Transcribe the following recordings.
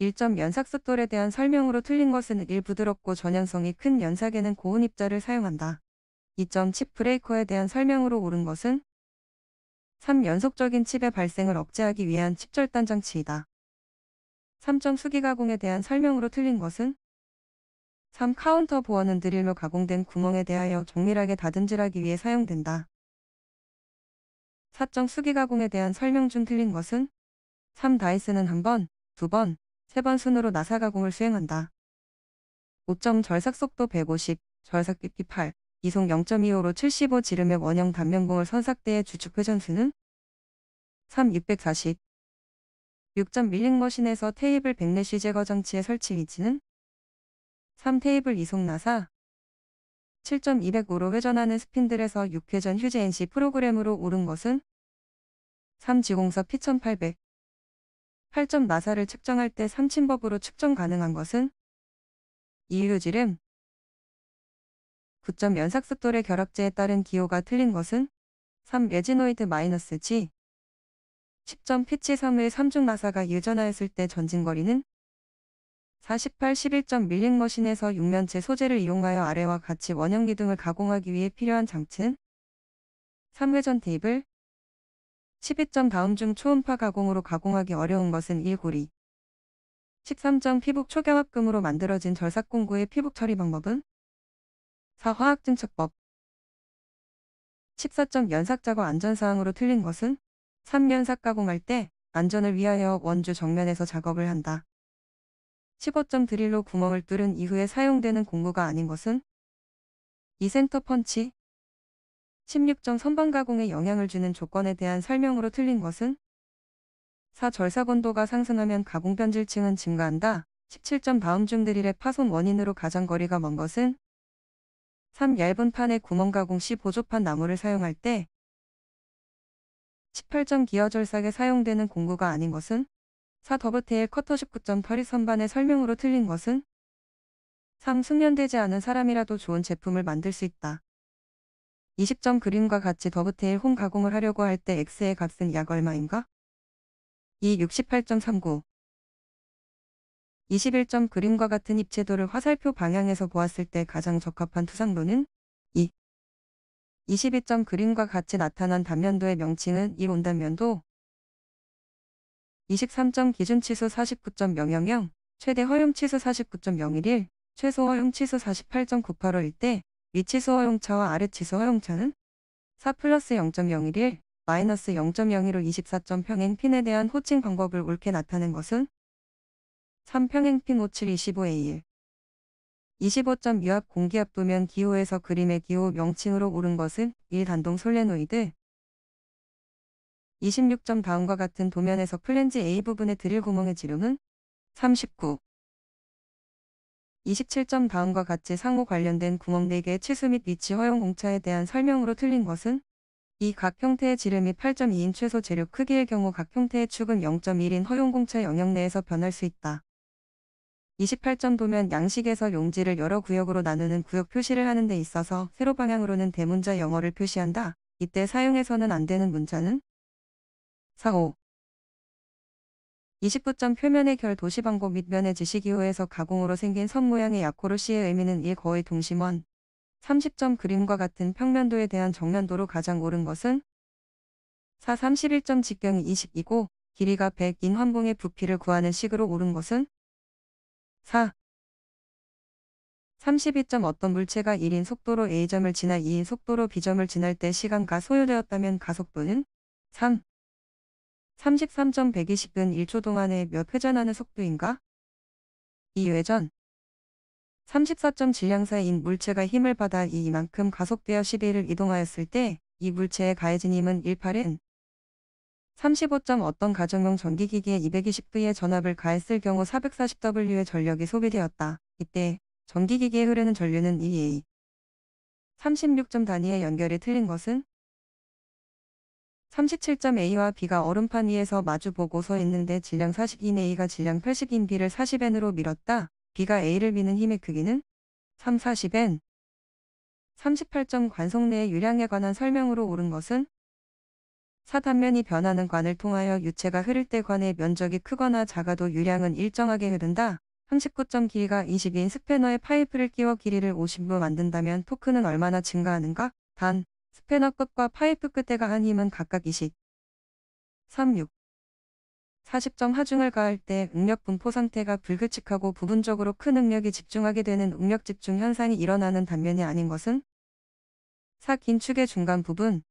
1점 연삭숫돌에 대한 설명으로 틀린 것은 1 부드럽고 전연성이 큰 연삭에는 고운 입자를 사용한다. 2점 칩 브레이커에 대한 설명으로 옳은 것은 3. 연속적인 칩의 발생을 억제하기 위한 칩 절단 장치이다. 3점 수기 가공에 대한 설명으로 틀린 것은 3. 카운터 보어는 드릴로 가공된 구멍에 대하여 정밀하게 다듬질하기 위해 사용된다. 4 수기 가공에 대한 설명 중 틀린 것은 3. 다이스는 한 번, 두 번, 세번 순으로 나사 가공을 수행한다. 5점 절삭 속도 150, 절삭 깊이 8, 이송 0.25로 75 지름의 원형 단면공을 선삭대의 주축 회전수는 3 640 6점 밀링 머신에서 테이블 백내시 제거 장치의 설치 위치는 3 테이블 이송 나사 7.205로 회전하는 스핀들에서 6회전 휴제 NC 프로그램으로 오른 것은 3지공사 P1800 8점 나사를 측정할 때 삼침법으로 측정 가능한 것은 이유지름 9점 연삭습돌의 결합제에 따른 기호가 틀린 것은 3 레지노이드 마이너스 G 10점 피치 3의 3중 나사가 유전하였을 때 전진거리는 48 11점 밀링머신에서 6면체 소재를 이용하여 아래와 같이 원형 기둥을 가공하기 위해 필요한 장치는 3회전 테이블 12점 다음 중 초음파 가공으로 가공하기 어려운 것은 1고리 13점 피북 초경합금으로 만들어진 절삭공구의 피북 처리 방법은 4화학 증척법 14점 연삭작업 안전사항으로 틀린 것은 3연삭 가공할 때 안전을 위하여 원주 정면에서 작업을 한다. 15점 드릴로 구멍을 뚫은 이후에 사용되는 공구가 아닌 것은 2센터 펀치 16정 선반가공에 영향을 주는 조건에 대한 설명으로 틀린 것은 4. 절사건도가 상승하면 가공 변질층은 증가한다. 17점 다음 중 드릴의 파손 원인으로 가장 거리가 먼 것은 3. 얇은 판에 구멍 가공 시 보조판 나무를 사용할 때 18점 기어 절삭에 사용되는 공구가 아닌 것은 4. 더브테일 커터 19점 터리 선반의 설명으로 틀린 것은 3. 숙련되지 않은 사람이라도 좋은 제품을 만들 수 있다. 2 0점 그림과 같이 더브테일 홈 가공을 하려고 할 때 X의 값은 약 얼마인가? 2. 68.39 21점 그림과 같은 입체도를 화살표 방향에서 보았을 때 가장 적합한 투상도는 2. 22점 그림과 같이 나타난 단면도의 명칭은 2 온단면도 23점 기준치수 49.000 최대 허용치수 49.011 최소 허용치수 48.985일 때 위치수 허용차와 아래치수 허용차는 4 플러스 0.011, 마이너스 0.01로 24.평행 핀에 대한 호칭 방법을 옳게 나타낸 것은 3평행 핀57 25A1 25.6압 공기압 도면 기호에서 그림의 기호 명칭으로 오른 것은 1단동 솔레노이드 2 6 다음과 같은 도면에서 플랜지 A 부분의 드릴 구멍의 지름은 39 27점 다음과 같이 상호 관련된 구멍 4개의 치수 및 위치 허용 공차에 대한 설명으로 틀린 것은 이 각 형태의 지름 이 8.2인 최소 재료 크기의 경우 각 형태의 축은 0.1인 허용 공차 영역 내에서 변할 수 있다. 28점도면 양식에서 용지를 여러 구역으로 나누는 구역 표시를 하는 데 있어서 세로 방향으로는 대문자 영어를 표시한다. 이때 사용해서는 안 되는 문자는 4, 호 29점 표면의 결도시방법 밑면의 지시기호에서 가공으로 생긴 섬 모양의 약호로 씨의 의미는 이 거의 동심원. 30점 그림과 같은 평면도에 대한 정면도로 가장 오른 것은 4 31점 직경이 20이고 길이가 100인 환봉의 부피를 구하는 식으로 오른 것은 4 32점 어떤 물체가 1인 속도로 A점을 지나 2인 속도로 B점을 지날 때시간과 소요되었다면 가속도는 3 33.120은 1초 동안에 몇 회전하는 속도인가? 2회전 34.질량사인 물체가 힘을 받아 이만큼 가속되어 11을 이동하였을 때 이 물체에 가해진 힘은 18은 35. 점 어떤 가정용 전기기기에 220V의 전압을 가했을 경우 440W의 전력이 소비되었다. 이때 전기기기에 흐르는 전류는 2A 36. 점 단위의 연결이 틀린 것은 37.A와 B가 얼음판 위에서 마주보고 서 있는데 질량 40인 A가 질량 80인 B를 40N으로 밀었다. B가 A를 미는 힘의 크기는 3, 40N. 38점 관속 내의 유량에 관한 설명으로 옳은 것은 4단면이 변하는 관을 통하여 유체가 흐를 때 관의 면적이 크거나 작아도 유량은 일정하게 흐른다. 39점 길이가 20인 스패너에 파이프를 끼워 길이를 50로 만든다면 토크는 얼마나 증가하는가? 단, 스패너 끝과 파이프 끝에가 한 힘은 각각 20, 36, 40점 하중을 가할 때 응력 분포 상태가 불규칙하고 부분적으로 큰 응력이 집중하게 되는 응력 집중 현상이 일어나는 단면이 아닌 것은 4. 긴축의 중간 부분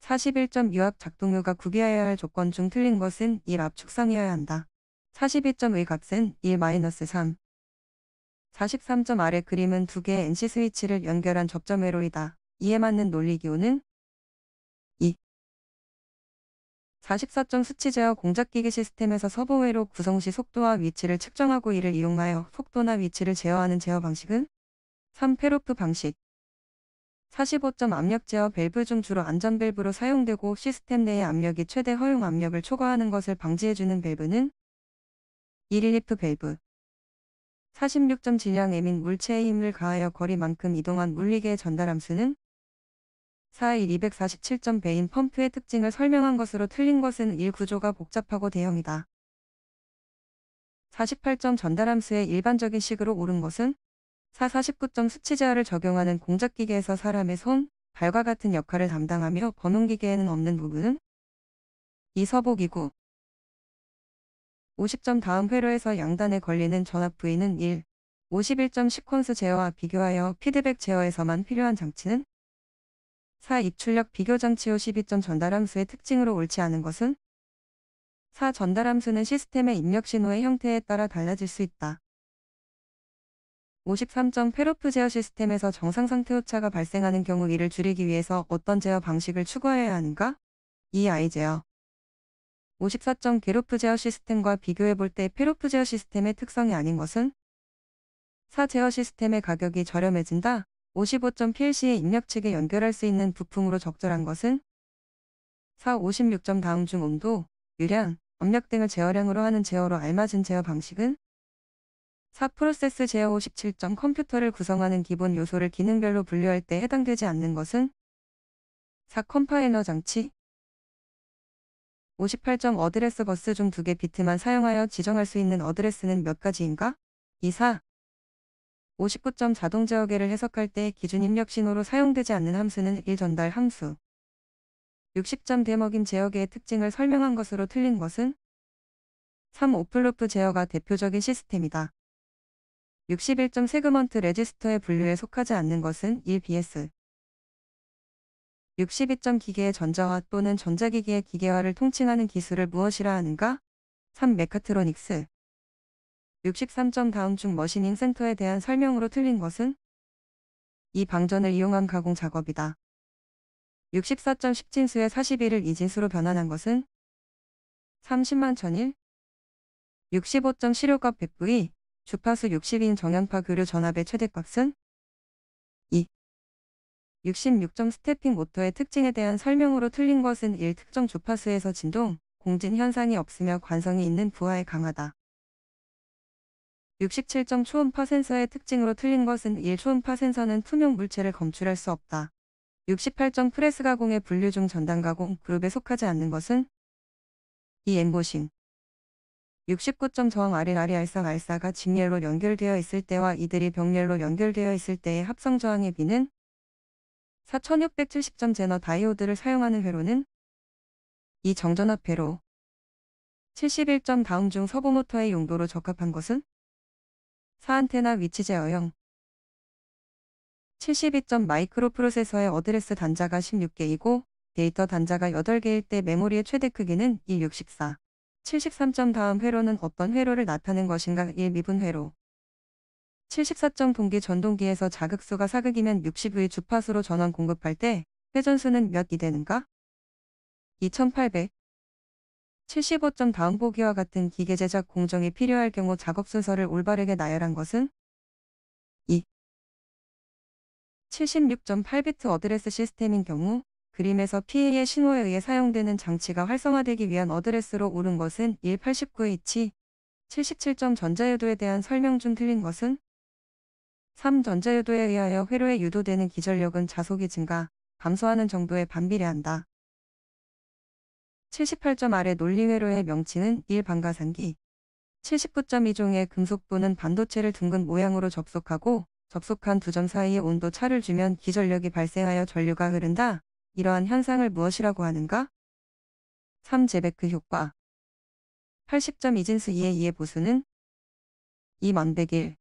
41점 유압 작동효가 구비하여야 할 조건 중 틀린 것은 1 압축상이어야 한다. 42.의 점 값은 1-3 43점 아래 그림은 두 개의 NC 스위치를 연결한 접점회로이다. 이에 맞는 논리기호는 2. 44점 수치 제어 공작기기 시스템에서 서버웨로 구성시 속도와 위치를 측정하고 이를 이용하여 속도나 위치를 제어하는 제어 방식은 3. 페로프 방식 45점 압력 제어 밸브 중 주로 안전밸브로 사용되고 시스템 내의 압력이 최대 허용 압력을 초과하는 것을 방지해주는 밸브는 1. 릴리프 밸브 46점 질량 에민 물체에 힘을 가하여 거리만큼 이동한 물리계의 전달함수는 4의 247점 베인 펌프의 특징을 설명한 것으로 틀린 것은 1. 구조가 복잡하고 대형이다. 48점 전달함수의 일반적인 식으로 옳은 것은 4 49점 수치 제어를 적용하는 공작기계에서 사람의 손, 발과 같은 역할을 담당하며 번호기계에는 없는 부분은 이서복이고 50점 다음 회로에서 양단에 걸리는 전압 부위는 1, 51.10 콘스 제어와 비교하여 피드백 제어에서만 필요한 장치는 4. 입출력 비교 장치후 12점 전달함수의 특징으로 옳지 않은 것은 4. 전달함수는 시스템의 입력 신호의 형태에 따라 달라질 수 있다. 53점 페로프 제어 시스템에서 정상 상태 오차가 발생하는 경우 이를 줄이기 위해서 어떤 제어 방식을 추구해야 하는가? 2아이 제어 54점 게로프 제어 시스템과 비교해 볼 때 페로프 제어 시스템의 특성이 아닌 것은 4 제어 시스템의 가격이 저렴해진다. 55.PLC의 입력 측에 연결할 수 있는 부품으로 적절한 것은 4, 56점 다음 중 온도, 유량, 압력 등을 제어량으로 하는 제어로 알맞은 제어 방식은 4. 프로세스 제어 57점 컴퓨터를 구성하는 기본 요소를 기능별로 분류할 때 해당되지 않는 것은 4. 컴파일러 장치 58점 어드레스 버스 중 두 개 비트만 사용하여 지정할 수 있는 어드레스는 몇 가지인가? 2. 4. 59점 자동 제어계를 해석할 때 기준 입력 신호로 사용되지 않는 함수는 1 전달 함수. 60점 대먹인 제어계의 특징을 설명한 것으로 틀린 것은 3. 오플루프 제어가 대표적인 시스템이다. 61점 세그먼트 레지스터의 분류에 속하지 않는 것은 1BS. 62점 기계의 전자화 또는 전자기기의 기계화를 통칭하는 기술을 무엇이라 하는가? 3. 메카트로닉스. 63점 다음 중 머신인 센터에 대한 설명으로 틀린 것은 이 방전을 이용한 가공 작업이다. 64점 10진수의 41을 2진수로 변환한 것은 30만 천일 65점 시료값 100V 주파수 60인 정연파 교류 전압의 최대값은 2. 66점 스태핑 모터의 특징에 대한 설명으로 틀린 것은 1. 특정 주파수에서 진동, 공진 현상이 없으며 관성이 있는 부하에 강하다. 67정 초음파 센서의 특징으로 틀린 것은 1. 초음파 센서는 투명 물체를 검출할 수 없다. 68정 프레스 가공의 분류 중 전단 가공 그룹에 속하지 않는 것은 이 엠보싱 69점 저항 RLR이 알싸알싸가 직렬로 연결되어 있을 때와 이들이 병렬로 연결되어 있을 때의 합성 저항의 비는 4670점 제너 다이오드를 사용하는 회로는 이 정전압 회로 71점 다음 중서보모터의 용도로 적합한 것은 사안테나 위치 제어형 7 2 마이크로 프로세서의 어드레스 단자가 16개이고 데이터 단자가 8개일 때 메모리의 최대 크기는 264. 7 3 다음 회로는 어떤 회로를 나타낸 것인가 1 미분 회로 74점 동기 전동기에서 자극수가 사극이면 60의 주파수로 전원 공급할 때 회전수는 몇이 되는가? 2800 75점 다음 보기와 같은 기계 제작 공정이 필요할 경우 작업 순서를 올바르게 나열한 것은 2. 76.8비트 어드레스 시스템인 경우 그림에서 PA의 신호에 의해 사용되는 장치가 활성화되기 위한 어드레스로 옳은 것은 1 89의 이치 77점 전자유도에 대한 설명 중 틀린 것은 3. 전자유도에 의하여 회로에 유도되는 기전력은 자속이 증가, 감소하는 정도에 반비례한다. 78점 아래 논리회로의 명칭은 1반가산기 79.2종의 금속분는 반도체를 둥근 모양으로 접속하고 접속한 두 점사이에 온도 차를 주면 기전력이 발생하여 전류가 흐른다. 이러한 현상을 무엇이라고 하는가? 3. 제베크 효과 8 0 2진수 2의 2의 보수는 2만0일